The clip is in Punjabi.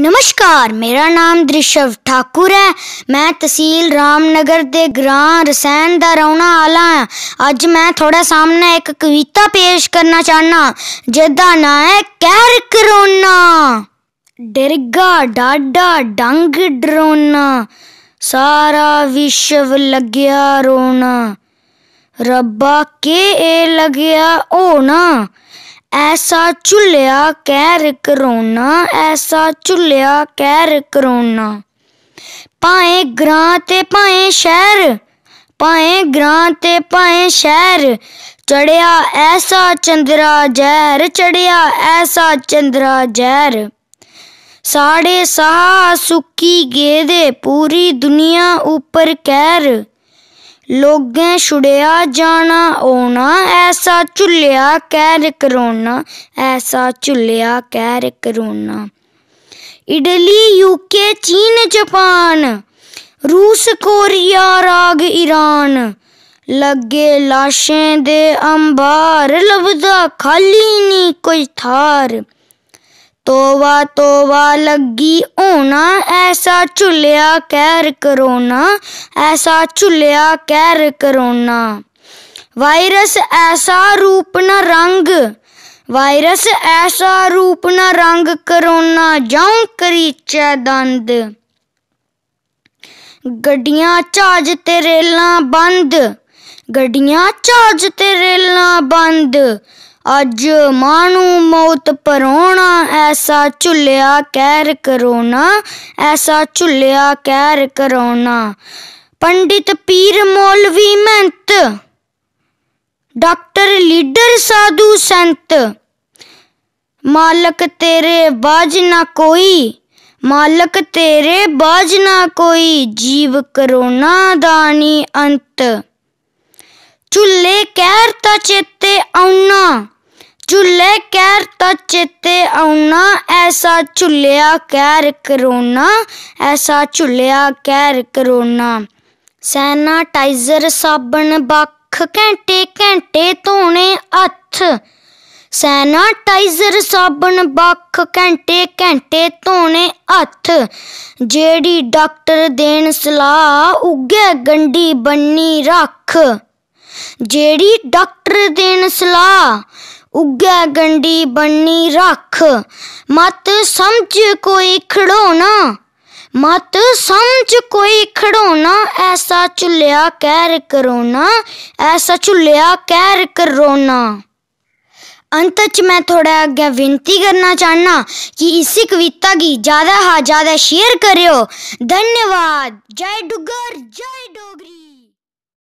ਨਮਸਕਾਰ ਮੇਰਾ ਨਾਮ ਦ੍ਰਿਸ਼ਵ ਠਾਕੁਰ ਹੈ ਮੈਂ ਤਹਿਸੀਲ ਰਾਮਨਗਰ ਦੇ ਗ੍ਰਾਮ ਰਸੈਨ ਦਾ ਰੌਣਾ ਆਲਾ ਹਾਂ ਅੱਜ ਮੈਂ ਤੁਹਾਡੇ ਸਾਹਮਣੇ ਇੱਕ ਕਵਿਤਾ ਪੇਸ਼ ਕਰਨਾ ਚਾਹਨਾ ਜਿਹਦਾ ਨਾਮ ਹੈ ਕਹਿਰ ਕਰੋਨਾ ਡਰਗਾ ਡਾਡਾ ਡੰਗ ਡਰੋਨਾ ਸਾਰਾ ਵਿਸ਼ਵ ਲੱਗਿਆ ਰੋਣਾ ਰੱਬਾ ਕੇ ਇਹ ਲੱਗਿਆ ਹੋਣਾ ਐਸਾ ਝੁੱਲਿਆ ਕਹਿਰ ਕਰੋਨਾ ਐਸਾ ਝੁੱਲਿਆ ਕਹਿਰ ਕਰੋਨਾ ਪਾਏ ਗ੍ਰਾਂ ਤੇ ਪਾਏ ਸ਼ਹਿਰ ਪਾਏ ਗ੍ਰਾਂ ਤੇ ਪਾਏ ਸ਼ਹਿਰ ਚੜਿਆ ਐਸਾ ਚੰਦਰਾ ਜ਼ਹਿਰ ਚੜਿਆ ਐਸਾ ਚੰਦਰਾ ਜ਼ਹਿਰ ਸਾੜੇ ਸਾਹ ਸੁੱਕੀ ਗੇਦੇ ਪੂਰੀ ਦੁਨੀਆ ਉੱਪਰ ਕਹਿਰ ਲੋਗੇ ਛੁੜਿਆ ਜਾਣਾ ਓਣਾ ਐਸਾ ਝੁੱਲਿਆ ਰ ਕਰੋਨਾ ਐਸਾ ਝੁੱਲਿਆ ਰ ਕਰੋਨਾ ਇਡਲੀ ਯੂਕੇ ਚੀਨ ਜਪਾਨ ਰੂਸ ਕੋਰੀਆ ਰਾਗ ਈਰਾਨ ਲੱਗੇ ਲਾਸ਼ੇ ਦੇ ਅੰਬਾਰ ਲਬਦਾ ਖਾਲੀ ਨਹੀਂ ਕੋਈ ਥਾਰ ਤੋਵਾ ਤੋਵਾ ਲੱਗੀ ਹੋਣਾ ਐਸਾ ਝੁੱਲਿਆ ਕਹਿਰ ਕਰੋਨਾ ਐਸਾ ਝੁੱਲਿਆ ਕਹਿਰ ਕਰੋਨਾ ਵਾਇਰਸ ਐਸਾ ਰੂਪ ਨਾ ਰੰਗ ਵਾਇਰਸ ਐਸਾ ਰੂਪ ਨਾ ਰੰਗ ਕਰੋਨਾ ਜਾਉ ਕਰੀਚੇ ਦੰਦ ਗੱਡੀਆਂ ਚਾਜ ਤੇ ਰੇਲਾਂ ਬੰਦ ਗੱਡੀਆਂ ਚਾਜ ਤੇ ਰੇਲਾਂ ਬੰਦ ਅੱਜ ਮਾਣੂ ਮੌਤ ਪਰੋਣਾ ਐਸਾ ਝੁੱਲਿਆ ਕਹਿਰ ਕਰੋਨਾ ਐਸਾ ਝੁੱਲਿਆ ਕਹਿਰ ਕਰੋਨਾ ਪੰਡਿਤ ਪੀਰ ਮੌਲਵੀ ਮੰਤ ਡਾਕਟਰ ਲੀਡਰ ਸਾਧੂ ਸੰਤ ਮਾਲਕ ਤੇਰੇ ਬਾਜ ਨਾ ਕੋਈ ਮਾਲਕ ਤੇਰੇ ਬਾਜ ਨਾ ਕੋਈ ਜੀਵ ਕਰੋਨਾ ਦਾਣੀ ਅੰਤ ਚੁੱਲੇ ਤਾਂ ਚੇਤੇ ਆਉਣਾ ਝੁੱਲੇ ਕਹਿਰ ਤਾਂ ਚੇਤੇ ਆਉਣਾ ਐਸਾ ਝੁੱਲਿਆ ਕਹਿਰ ਕਰੋਨਾ ਐਸਾ ਝੁੱਲਿਆ ਕਹਿਰ ਕਰੋਨਾ ਸੈਨਾਟਾਈਜ਼ਰ ਸਾਬਣ ਬੱਖ ਘੰਟੇ ਘੰਟੇ ਧੋਣੇ ਹੱਥ ਸੈਨਾਟਾਈਜ਼ਰ ਸਾਬਣ ਬੱਖ ਘੰਟੇ ਘੰਟੇ ਧੋਣੇ ਹੱਥ ਜਿਹੜੀ ਡਾਕਟਰ ਦੇਣ ਸਲਾਹ ਉੱਗੇ ਗੰਢੀ ਬੰਨੀ ਰੱਖ ਜਿਹੜੀ ਡਾਕਟਰ ਦੇਣ ਸਲਾਹ ਉੱਗਿਆ ਗੰਡੀ ਬੰਨੀ ਰੱਖ ਮਤ ਸਮਝ ਕੋਈ ਖੜੋਣਾ ਮਤ ਸਮਝ ਕੋਈ ਖੜੋਣਾ ਐਸਾ ਚੁੱਲਿਆ ਕਹਿਰ ਕਰੋਣਾ ਐਸਾ ਚੁੱਲਿਆ ਕਹਿਰ ਕਰੋਣਾ ਅੰਤ ਚ ਮੈਂ ਥੋੜਾ ਅੱਗੇ ਬੇਨਤੀ ਕਰਨਾ ਚਾਹਨਾ ਕਿ ਇਸ ਕਵਿਤਾ ਦੀ ਜ਼ਿਆਦਾ ਹਾ ਜ਼ਿਆਦਾ ਸ਼ੇਅਰ ਕਰਿਓ ਧੰਨਵਾਦ ਜੈ ਡੁਗਰ ਜੈ ਡੋਗਰੀ